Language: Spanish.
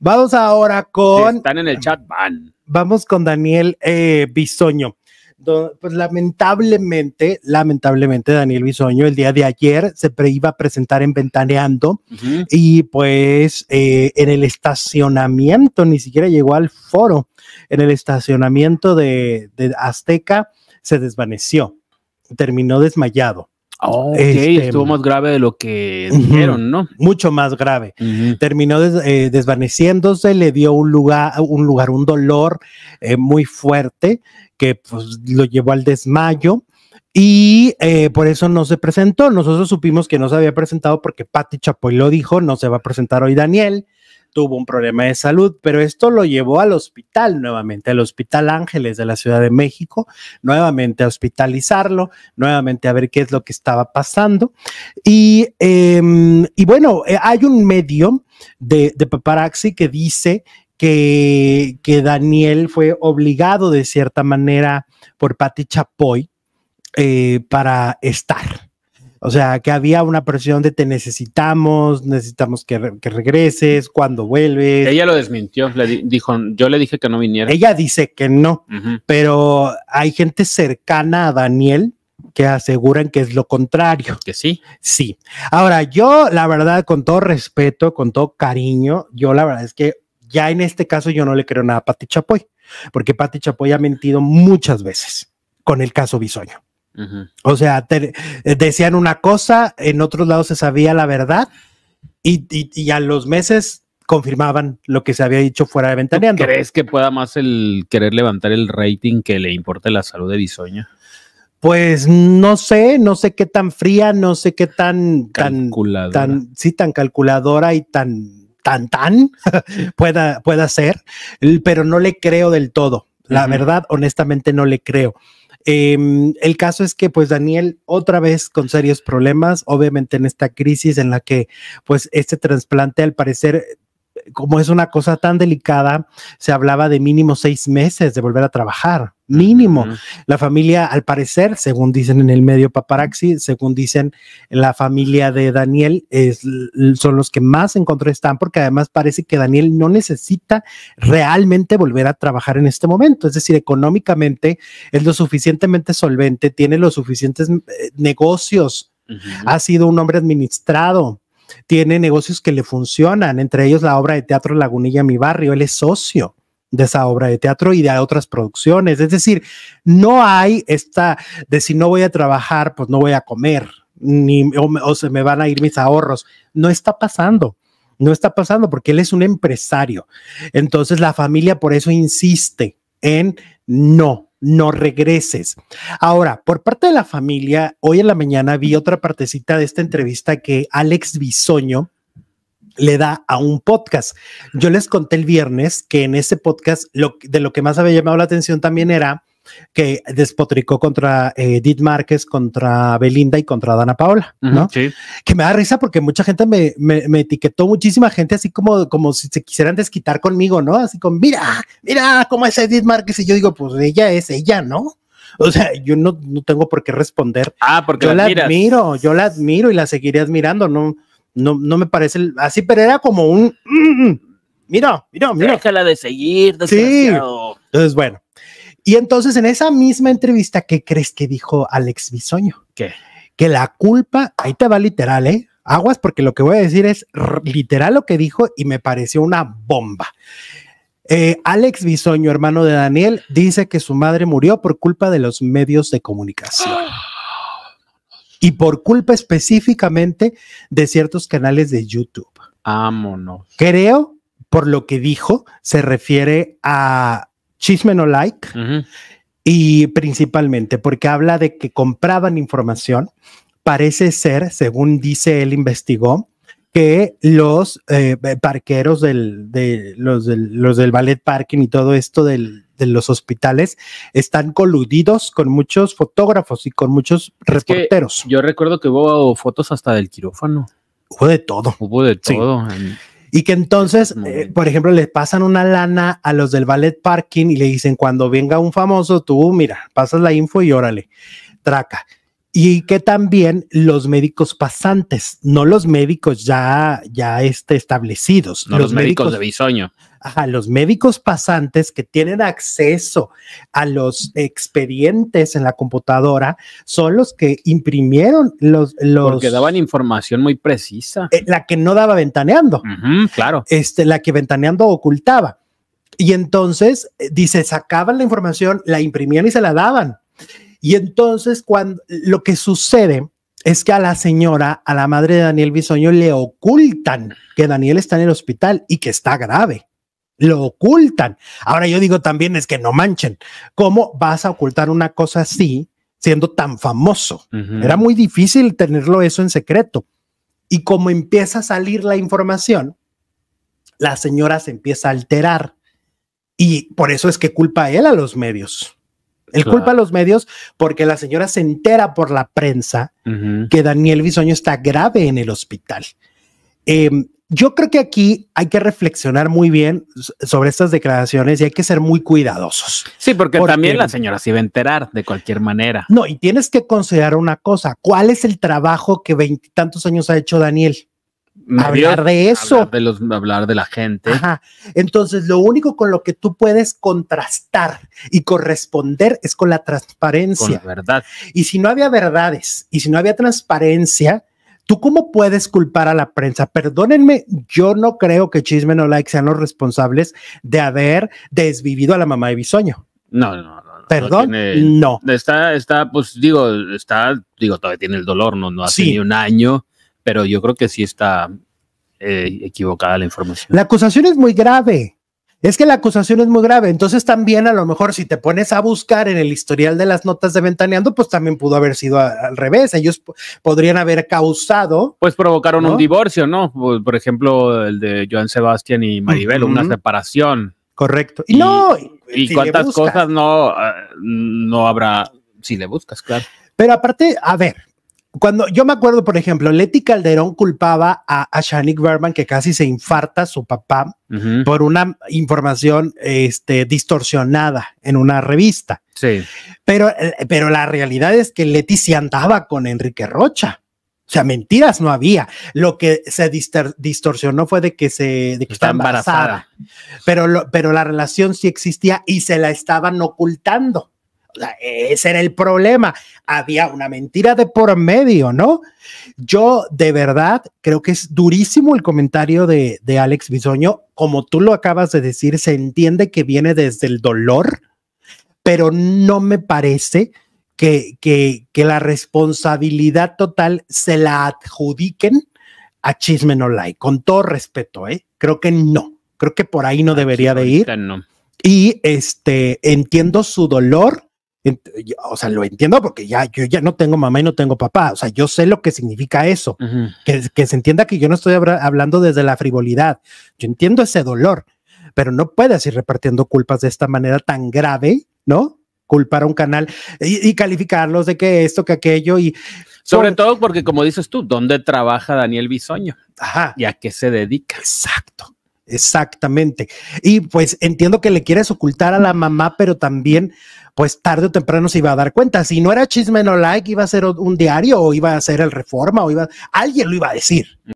Vamos ahora con. están en el chat, van. Vamos con Daniel eh, Bisoño. pues lamentablemente, lamentablemente Daniel Bisoño el día de ayer se iba a presentar en Ventaneando y pues eh, en el estacionamiento, ni siquiera llegó al foro, en el estacionamiento de Azteca se desvaneció, terminó desmayado. Oh, ok, este, estuvo más grave de lo que dijeron, ¿no? Mucho más grave. Terminó eh, desvaneciéndose, le dio un lugar, un, lugar, un dolor eh, muy fuerte que pues, lo llevó al desmayo y eh, por eso no se presentó. Nosotros supimos que no se había presentado porque Patti Chapoy lo dijo, no se va a presentar hoy Daniel tuvo un problema de salud, pero esto lo llevó al hospital nuevamente, al Hospital Ángeles de la Ciudad de México, nuevamente a hospitalizarlo, nuevamente a ver qué es lo que estaba pasando. Y, em, bueno, eh, hay un medio de, de paparazzi que dice que, Daniel fue obligado de cierta manera por Patti Chapoy eh, para estar o sea, que había una presión de te necesitamos, necesitamos que, regreses, cuando vuelves. Ella lo desmintió, le dijo, yo le dije que no viniera. Ella dice que no, pero hay gente cercana a Daniel que aseguran que es lo contrario. Que sí. Sí. Ahora, yo, la verdad, con todo respeto, con todo cariño, yo la verdad es que ya en este caso yo no le creo nada a Pati Chapoy, porque Pati Chapoy ha mentido muchas veces con el caso Bisoño. O sea, eh, decían una cosa, en otros lados se sabía la verdad y, a los meses confirmaban lo que se había dicho fuera de Ventaneando. ¿Crees que pueda más el querer levantar el rating que le importe la salud de Bisoña? Pues no sé, no sé qué tan fría, no sé qué tan, tan, tan, tan calculadora y tan, tan, tan pueda, pueda ser, pero no le creo del todo. La verdad, honestamente, no le creo. Em, el caso es que pues Daniel otra vez con serios problemas, obviamente en esta crisis en la que pues este trasplante al parecer como es una cosa tan delicada, se hablaba de mínimo seis meses de volver a trabajar, mínimo. La familia, al parecer, según dicen en el medio Paparaxi, según dicen la familia de Daniel, es, son los que más en contra están, porque además parece que Daniel no necesita realmente volver a trabajar en este momento. Es decir, económicamente es lo suficientemente solvente, tiene los suficientes eh, negocios. Ha sido un hombre administrado, tiene negocios que le funcionan, entre ellos la obra de teatro Lagunilla Mi Barrio, él es socio de esa obra de teatro y de otras producciones. Es decir, no hay esta de si no voy a trabajar, pues no voy a comer, ni, o, o se me van a ir mis ahorros. No está pasando. No está pasando porque él es un empresario. Entonces la familia por eso insiste en no, no regreses. Ahora, por parte de la familia, hoy en la mañana vi otra partecita de esta entrevista que Alex Bisoño le da a un podcast. Yo les conté el viernes que en ese podcast lo, de lo que más había llamado la atención también era que despotricó contra eh, Edith Márquez, contra Belinda y contra Dana Paola, ¿no? Sí. Que me da risa porque mucha gente me, etiquetó, muchísima gente, así como, como si se quisieran desquitar conmigo, ¿no? Así como, mira, mira cómo es Edith Márquez. Y yo digo, pues ella es ella, ¿no? O sea, yo no, tengo por qué responder. Ah, porque yo la admiro, yo la admiro y la seguiré admirando, ¿no? No, no me parece así, pero era como un... Mm, mm, mm, mira, mira, mira. la de seguir, Sí. Entonces, bueno, y entonces en esa misma entrevista, ¿qué crees que dijo Alex Bisoño? ¿Qué? Que la culpa, ahí te va literal, ¿eh? Aguas porque lo que voy a decir es literal lo que dijo y me pareció una bomba. Eh, Alex Bisoño, hermano de Daniel, dice que su madre murió por culpa de los medios de comunicación. Y por culpa específicamente de ciertos canales de YouTube. Vámonos. Creo, por lo que dijo, se refiere a Chisme no like. Y principalmente porque habla de que compraban información. Parece ser, según dice él, investigó, que los eh, parqueros del, de, los del, los del ballet parking y todo esto del, de los hospitales están coludidos con muchos fotógrafos y con muchos reporteros. Yo recuerdo que hubo fotos hasta del quirófano. Hubo de todo. Hubo de todo. Y que entonces, eh, por ejemplo, le pasan una lana a los del ballet parking y le dicen, cuando venga un famoso, tú, mira, pasas la info y órale, traca y que también los médicos pasantes, no los médicos ya, ya este, establecidos. No los, médicos, de bisoño. Ajá, los médicos pasantes que tienen acceso a los expedientes en la computadora son los que imprimieron los... los Porque daban información muy precisa. Eh, la que no daba ventaneando. claro. Este, la que ventaneando ocultaba. Y entonces, eh, dice, sacaban la información, la imprimían y se la daban. Y entonces cuando lo que sucede es que a la señora, a la madre de Daniel Bisoño, le ocultan que Daniel está en el hospital y que está grave. Lo ocultan. Ahora yo digo también es que no manchen. ¿Cómo vas a ocultar una cosa así siendo tan famoso? Era muy difícil tenerlo eso en secreto. Y como empieza a salir la información, la señora se empieza a alterar. Y por eso es que culpa él a los medios. Él culpa a los medios porque la señora se entera por la prensa que Daniel Bisoño está grave en el hospital. Em, yo creo que aquí hay que reflexionar muy bien sobre estas declaraciones y hay que ser muy cuidadosos. Sí, porque, porque, también la señora se iba a enterar de cualquier manera. No, y tienes que considerar una cosa, ¿cuál es el trabajo que veintitantos años ha hecho Daniel? hablar de eso. Hablar de, la gente. Entonces, lo único con lo que tú puedes contrastar y corresponder es con la transparencia. Con la verdad. Y si no había verdades y si no había transparencia, ¿tú cómo puedes culpar a la prensa? Perdónenme, yo no creo que Chisme No Like sean los responsables de haber desvivido a la mamá de Bisoño. No, no, no. Perdón, no, Está, está, pues digo, está, digo, todavía tiene el dolor, no, no hace un año pero yo creo que sí está eh, equivocada la información. La acusación es muy grave. Es que la acusación es muy grave. Entonces también a lo mejor si te pones a buscar en el historial de las notas de Ventaneando, pues también pudo haber sido al revés. Ellos podrían haber causado. Pues provocaron un divorcio, ¿no? Pues, por ejemplo, el de Joan Sebastián y Maribel, una separación. Correcto. Y, no. Y, cuántas cosas no, eh, no habrá si le buscas, claro. Pero aparte, a ver, cuando yo me acuerdo, por ejemplo, Leti Calderón culpaba a, a Berman que casi se infarta su papá por una información este, distorsionada en una revista. Sí. Pero, pero la realidad es que Leti se andaba con Enrique Rocha. O sea, mentiras no había. Lo que se distorsionó fue de que se embarazada. Pero, pero la relación sí existía y se la estaban ocultando. Ese era el problema. Había una mentira de por medio, ¿no? Yo de verdad creo que es durísimo el comentario de, Alex Bisoño. Como tú lo acabas de decir, se entiende que viene desde el dolor, pero no me parece que, la responsabilidad total se la adjudiquen a Chismen Online, Con todo respeto, ¿eh? Creo que no. Creo que por ahí no ah, debería de ir. Y este, entiendo su dolor, o sea, lo entiendo porque ya yo ya no tengo mamá y no tengo papá, o sea, yo sé lo que significa eso, que, que, se entienda que yo no estoy hablando desde la frivolidad, yo entiendo ese dolor, pero no puedes ir repartiendo culpas de esta manera tan grave, ¿no? Culpar a un canal y, calificarlos de que esto, que aquello y... Sobre todo porque, como dices tú, ¿dónde trabaja Daniel Bisoño? Ajá. ¿Y a qué se dedica? Exacto. Exactamente. Y pues entiendo que le quieres ocultar a la mamá, pero también pues tarde o temprano se iba a dar cuenta. Si no era chisme no like, iba a ser un diario o iba a ser el Reforma o iba, alguien lo iba a decir.